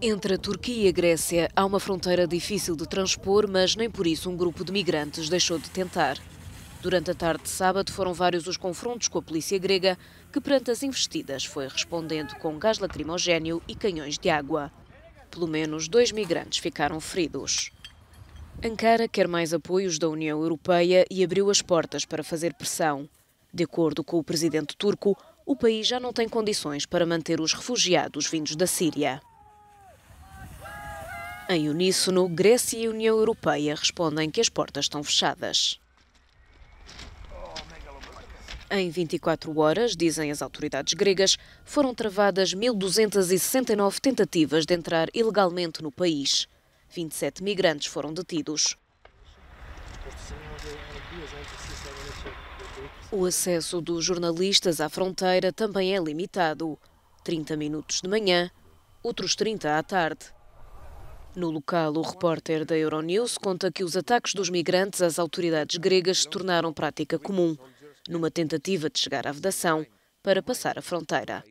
Entre a Turquia e a Grécia há uma fronteira difícil de transpor, mas nem por isso um grupo de migrantes deixou de tentar. Durante a tarde de sábado foram vários os confrontos com a polícia grega, que perante as investidas foi respondendo com gás lacrimogéneo e canhões de água. Pelo menos dois migrantes ficaram feridos. Ankara quer mais apoios da União Europeia e abriu as portas para fazer pressão. De acordo com o presidente turco, o país já não tem condições para manter os refugiados vindos da Síria. Em uníssono, Grécia e União Europeia respondem que as portas estão fechadas. Em 24 horas, dizem as autoridades gregas, foram travadas 1.269 tentativas de entrar ilegalmente no país. 27 migrantes foram detidos. O acesso dos jornalistas à fronteira também é limitado. 30 minutos de manhã, outros 30 à tarde. No local, o repórter da Euronews conta que os ataques dos migrantes às autoridades gregas se tornaram prática comum, numa tentativa de chegar à vedação para passar a fronteira.